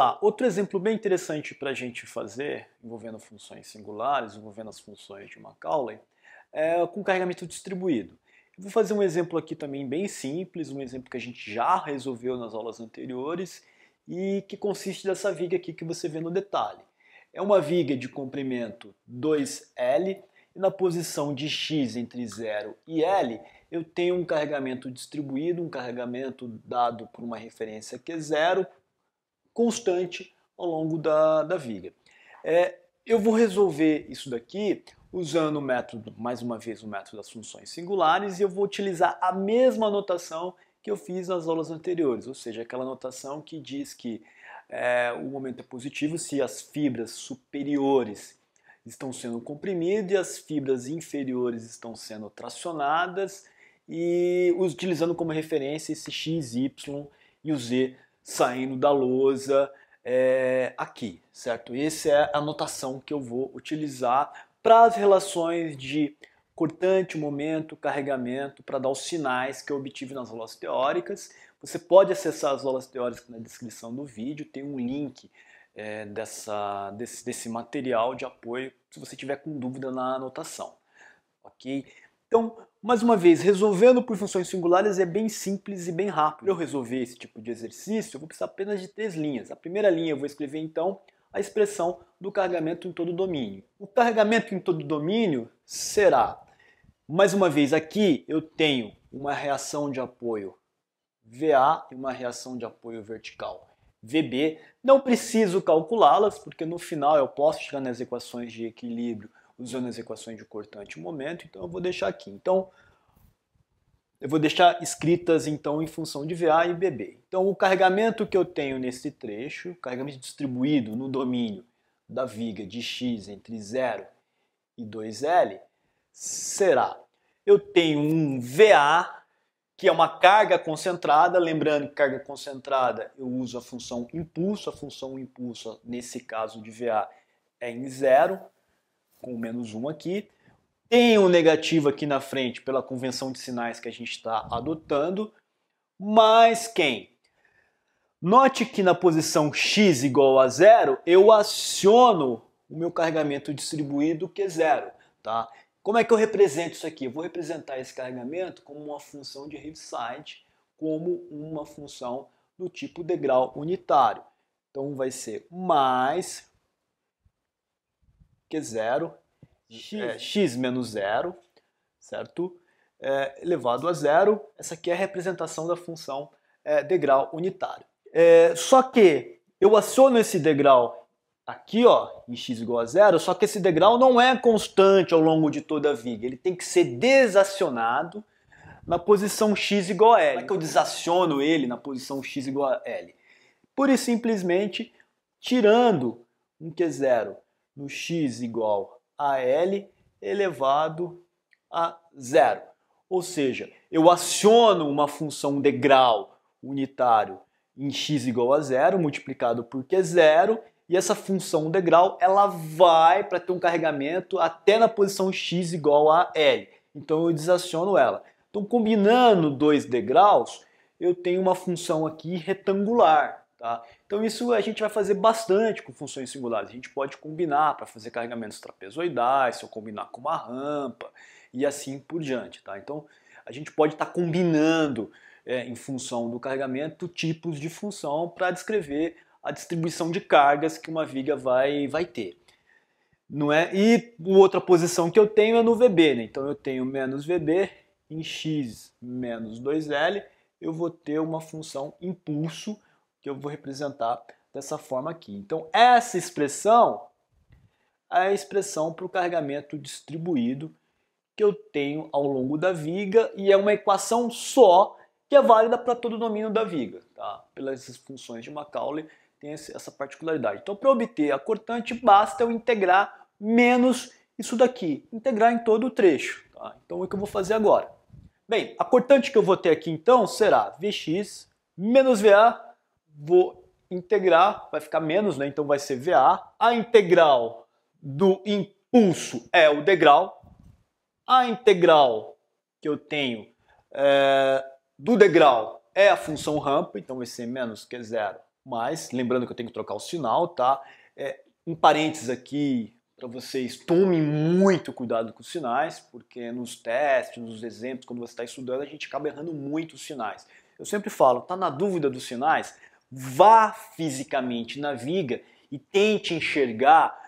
lá, outro exemplo bem interessante para a gente fazer, envolvendo funções singulares, envolvendo as funções de Macaulay, é com carregamento distribuído. Eu vou fazer um exemplo aqui também bem simples, um exemplo que a gente já resolveu nas aulas anteriores e que consiste dessa viga aqui que você vê no detalhe. É uma viga de comprimento 2L e na posição de X entre 0 e L eu tenho um carregamento distribuído, um carregamento dado por uma referência que é 0 constante ao longo da, da viga. É, eu vou resolver isso daqui usando o método, mais uma vez, o método das funções singulares e eu vou utilizar a mesma notação que eu fiz nas aulas anteriores, ou seja, aquela notação que diz que é, o momento é positivo se as fibras superiores estão sendo comprimidas e as fibras inferiores estão sendo tracionadas e utilizando como referência esse x, y e o z saindo da lousa é, aqui, certo? Essa é a notação que eu vou utilizar para as relações de cortante, momento, carregamento, para dar os sinais que eu obtive nas aulas teóricas. Você pode acessar as aulas teóricas na descrição do vídeo, tem um link é, dessa, desse, desse material de apoio se você tiver com dúvida na anotação, ok? Então, mais uma vez, resolvendo por funções singulares é bem simples e bem rápido. Para eu resolver esse tipo de exercício, eu vou precisar apenas de três linhas. A primeira linha eu vou escrever então a expressão do carregamento em todo domínio. O carregamento em todo domínio será, mais uma vez, aqui eu tenho uma reação de apoio VA e uma reação de apoio vertical VB. Não preciso calculá-las, porque no final eu posso chegar nas equações de equilíbrio usando as equações de cortante e momento, então eu vou deixar aqui. Então, eu vou deixar escritas então em função de VA e BB. Então o carregamento que eu tenho nesse trecho, carregamento distribuído no domínio da viga de x entre 0 e 2L, será, eu tenho um VA, que é uma carga concentrada, lembrando que carga concentrada eu uso a função impulso, a função impulso nesse caso de VA é em zero, com menos 1 aqui. Tem um negativo aqui na frente pela convenção de sinais que a gente está adotando. Mas quem? Note que na posição x igual a zero, eu aciono o meu carregamento distribuído que é zero. Tá? Como é que eu represento isso aqui? Eu vou representar esse carregamento como uma função de Heaviside, como uma função do tipo degrau unitário. Então vai ser mais que é zero, x, é, x menos zero, certo? É, elevado a zero, essa aqui é a representação da função é, degrau unitário. É, só que eu aciono esse degrau aqui, ó, em x igual a zero, só que esse degrau não é constante ao longo de toda a viga, ele tem que ser desacionado na posição x igual a L. Como é que eu desaciono ele na posição x igual a L? Pura e simplesmente tirando um Q0 no x igual a L elevado a zero. Ou seja, eu aciono uma função degrau unitário em x igual a zero, multiplicado por q zero e essa função degrau ela vai para ter um carregamento até na posição x igual a L. Então eu desaciono ela. Então combinando dois degraus, eu tenho uma função aqui retangular. Tá? Então isso a gente vai fazer bastante com funções singulares. A gente pode combinar para fazer carregamentos trapezoidais, ou combinar com uma rampa e assim por diante. Tá? Então a gente pode estar tá combinando é, em função do carregamento tipos de função para descrever a distribuição de cargas que uma viga vai, vai ter. Não é? E outra posição que eu tenho é no VB. Né? Então eu tenho menos VB em x menos 2L, eu vou ter uma função impulso que eu vou representar dessa forma aqui. Então, essa expressão é a expressão para o carregamento distribuído que eu tenho ao longo da viga e é uma equação só que é válida para todo o domínio da viga. Tá? Pelas funções de Macaulay tem essa particularidade. Então, para obter a cortante, basta eu integrar menos isso daqui, integrar em todo o trecho. Tá? Então, é o que eu vou fazer agora? Bem, a cortante que eu vou ter aqui, então, será Vx menos Va vou integrar, vai ficar menos, né? Então vai ser VA. A integral do impulso é o degrau. A integral que eu tenho é, do degrau é a função rampa, então vai ser menos que zero mais. Lembrando que eu tenho que trocar o sinal, tá? É, um parênteses aqui para vocês, tomem muito cuidado com os sinais, porque nos testes, nos exemplos, quando você está estudando, a gente acaba errando muito os sinais. Eu sempre falo, tá na dúvida dos sinais? Vá fisicamente, na viga e tente enxergar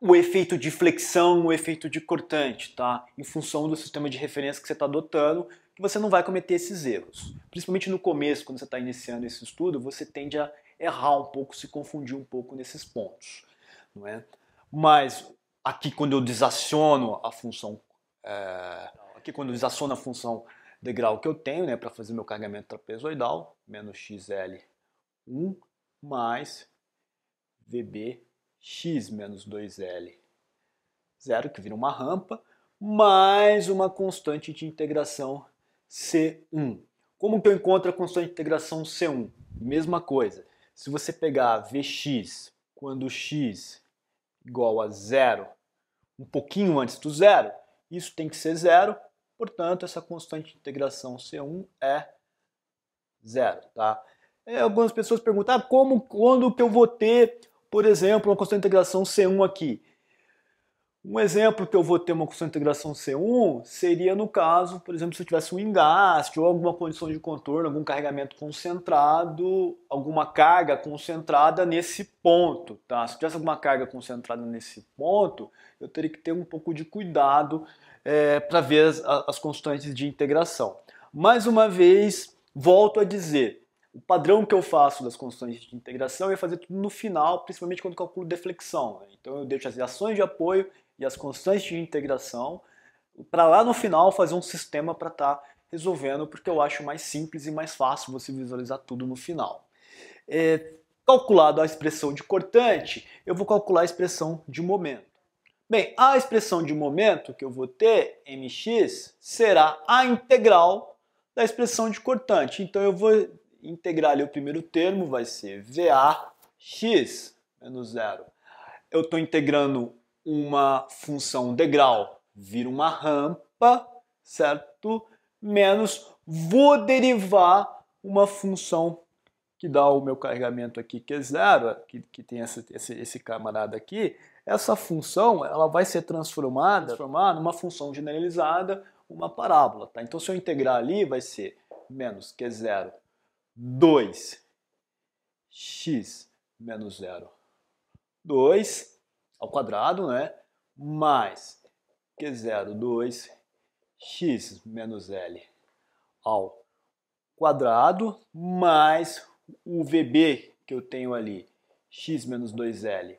o efeito de flexão, o efeito de cortante, tá? Em função do sistema de referência que você está adotando, que você não vai cometer esses erros. Principalmente no começo, quando você está iniciando esse estudo, você tende a errar um pouco, se confundir um pouco nesses pontos, não é? Mas aqui quando eu desaciono a função, é... aqui quando eu desaciono a função degrau que eu tenho, né, para fazer meu carregamento trapezoidal, menos xl 1 mais VBx menos 2L. Zero, que vira uma rampa, mais uma constante de integração C1. Como que eu encontro a constante de integração C1? Mesma coisa. Se você pegar Vx quando x igual a zero, um pouquinho antes do zero, isso tem que ser zero, portanto, essa constante de integração C1 é zero, tá? É, algumas pessoas perguntam, ah, como, quando que eu vou ter, por exemplo, uma constante de integração C1 aqui? Um exemplo que eu vou ter uma constante de integração C1 seria no caso, por exemplo, se eu tivesse um engaste ou alguma condição de contorno, algum carregamento concentrado, alguma carga concentrada nesse ponto. Tá? Se eu tivesse alguma carga concentrada nesse ponto, eu teria que ter um pouco de cuidado é, para ver as, as constantes de integração. Mais uma vez, volto a dizer, o padrão que eu faço das construções de integração é fazer tudo no final, principalmente quando calculo deflexão. Né? Então eu deixo as ações de apoio e as constantes de integração para lá no final fazer um sistema para estar tá resolvendo, porque eu acho mais simples e mais fácil você visualizar tudo no final. É, calculado a expressão de cortante, eu vou calcular a expressão de momento. Bem, a expressão de momento que eu vou ter, mx, será a integral da expressão de cortante. Então eu vou integrar ali o primeiro termo, vai ser VAx menos zero. Eu estou integrando uma função degrau, vira uma rampa, certo? Menos vou derivar uma função que dá o meu carregamento aqui, que é zero, que, que tem esse esse, esse camarada aqui, essa função ela vai ser transformada, transformada numa função generalizada, uma parábola. Tá? Então, se eu integrar ali, vai ser menos Q0 2 x menos 0, 2 ao quadrado, né? Mais Q0, 2 x menos L ao quadrado, mais o VB que eu tenho ali, x menos 2L,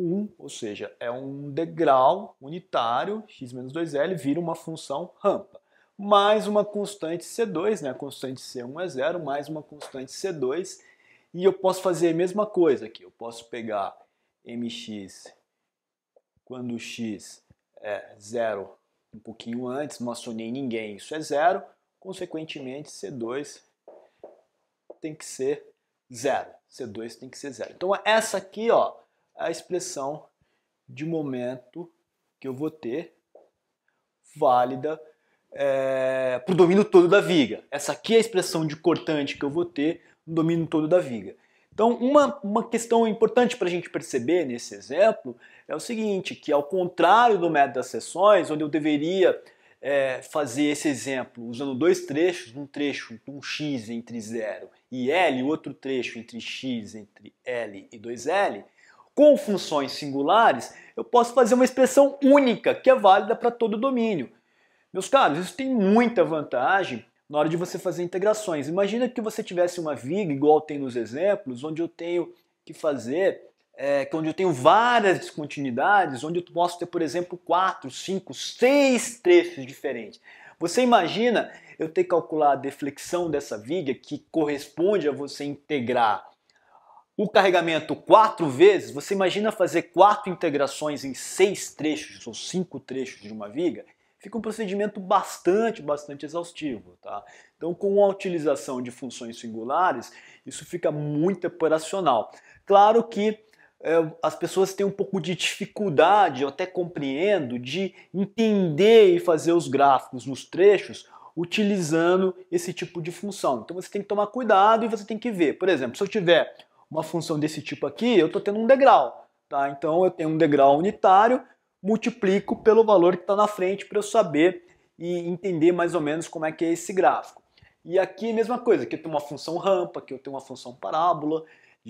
1, ou seja, é um degrau unitário, x menos 2L vira uma função rampa mais uma constante C2, né? A constante C1 é zero, mais uma constante C2. E eu posso fazer a mesma coisa aqui. Eu posso pegar mx quando x é zero um pouquinho antes, não acionei ninguém, isso é zero. Consequentemente, C2 tem que ser zero. C2 tem que ser zero. Então é essa aqui ó, é a expressão de momento que eu vou ter válida é, para o domínio todo da viga. Essa aqui é a expressão de cortante que eu vou ter no domínio todo da viga. Então, uma, uma questão importante para a gente perceber nesse exemplo é o seguinte, que ao contrário do método das seções, onde eu deveria é, fazer esse exemplo usando dois trechos, um trecho um x entre 0 e L, outro trecho entre x entre L e 2L, com funções singulares, eu posso fazer uma expressão única que é válida para todo o domínio. Meus caros, isso tem muita vantagem na hora de você fazer integrações. Imagina que você tivesse uma viga, igual tem nos exemplos, onde eu tenho que fazer, é, onde eu tenho várias descontinuidades, onde eu posso ter, por exemplo, quatro, cinco, seis trechos diferentes. Você imagina eu ter que calcular a deflexão dessa viga que corresponde a você integrar o carregamento quatro vezes, você imagina fazer quatro integrações em seis trechos ou cinco trechos de uma viga? fica um procedimento bastante, bastante exaustivo. Tá? Então, com a utilização de funções singulares, isso fica muito operacional. Claro que é, as pessoas têm um pouco de dificuldade, eu até compreendo, de entender e fazer os gráficos nos trechos utilizando esse tipo de função. Então você tem que tomar cuidado e você tem que ver. Por exemplo, se eu tiver uma função desse tipo aqui, eu estou tendo um degrau. Tá? Então eu tenho um degrau unitário multiplico pelo valor que está na frente para eu saber e entender mais ou menos como é que é esse gráfico. E aqui mesma coisa, aqui eu tenho uma função rampa, aqui eu tenho uma função parábola,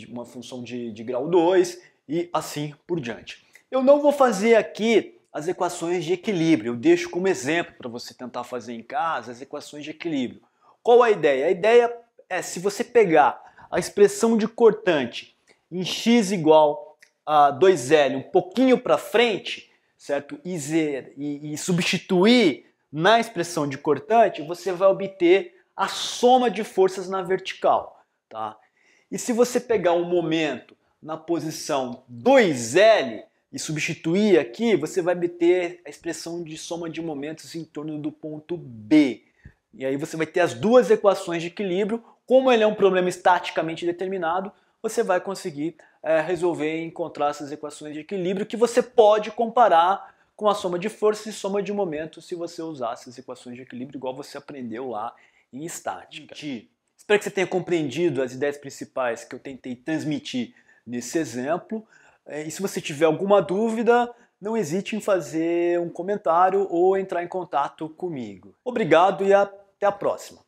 uma função de, de grau 2 e assim por diante. Eu não vou fazer aqui as equações de equilíbrio, eu deixo como exemplo para você tentar fazer em casa as equações de equilíbrio. Qual a ideia? A ideia é se você pegar a expressão de cortante em x igual a 2L um pouquinho para frente, certo? E, zer, e, e substituir na expressão de cortante, você vai obter a soma de forças na vertical, tá? E se você pegar um momento na posição 2L e substituir aqui, você vai obter a expressão de soma de momentos em torno do ponto B. E aí você vai ter as duas equações de equilíbrio. Como ele é um problema estaticamente determinado, você vai conseguir é, resolver encontrar essas equações de equilíbrio que você pode comparar com a soma de forças e soma de momento se você usar essas equações de equilíbrio igual você aprendeu lá em estática. Sim. Espero que você tenha compreendido as ideias principais que eu tentei transmitir nesse exemplo. É, e se você tiver alguma dúvida, não hesite em fazer um comentário ou entrar em contato comigo. Obrigado e até a próxima!